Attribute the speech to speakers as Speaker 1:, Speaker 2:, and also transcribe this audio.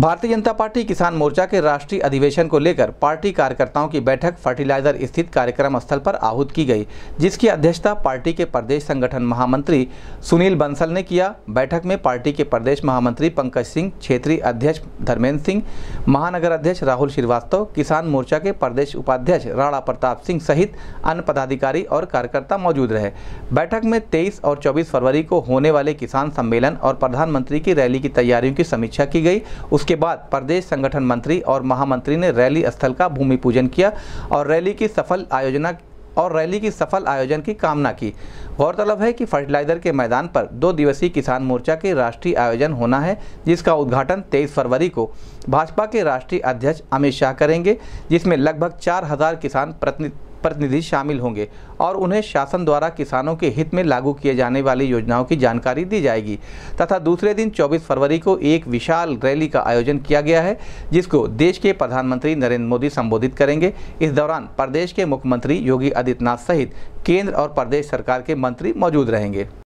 Speaker 1: भारतीय जनता पार्टी किसान मोर्चा के राष्ट्रीय अधिवेशन को लेकर पार्टी कार्यकर्ताओं की बैठक फर्टिलाइजर स्थित कार्यक्रम स्थल पर आहूत की गई जिसकी अध्यक्षता पार्टी के प्रदेश संगठन महामंत्री सुनील बंसल ने किया बैठक में पार्टी के प्रदेश महामंत्री पंकज सिंह क्षेत्रीय अध्यक्ष धर्मेंद्र सिंह महानगर अध्यक्ष राहुल श्रीवास्तव किसान मोर्चा के प्रदेश उपाध्यक्ष राणा प्रताप सिंह सहित अन्य पदाधिकारी और कार्यकर्ता मौजूद रहे बैठक में तेईस और चौबीस फरवरी को होने वाले किसान सम्मेलन और प्रधानमंत्री की रैली की तैयारियों की समीक्षा की गई उस उसके बाद प्रदेश संगठन मंत्री और महामंत्री ने रैली स्थल का भूमि पूजन किया और रैली की सफल आयोजना और रैली की सफल आयोजन की कामना की गौरतलब है कि फर्टिलाइजर के मैदान पर दो दिवसीय किसान मोर्चा के राष्ट्रीय आयोजन होना है जिसका उद्घाटन 23 फरवरी को भाजपा के राष्ट्रीय अध्यक्ष अमित शाह करेंगे जिसमें लगभग चार हजार किसान प्रतिनिधि शामिल होंगे और उन्हें शासन द्वारा किसानों के हित में लागू किए जाने वाली योजनाओं की जानकारी दी जाएगी तथा दूसरे दिन 24 फरवरी को एक विशाल रैली का आयोजन किया गया है जिसको देश के प्रधानमंत्री नरेंद्र मोदी संबोधित करेंगे इस दौरान प्रदेश के मुख्यमंत्री योगी आदित्यनाथ सहित केंद्र और प्रदेश सरकार के मंत्री मौजूद रहेंगे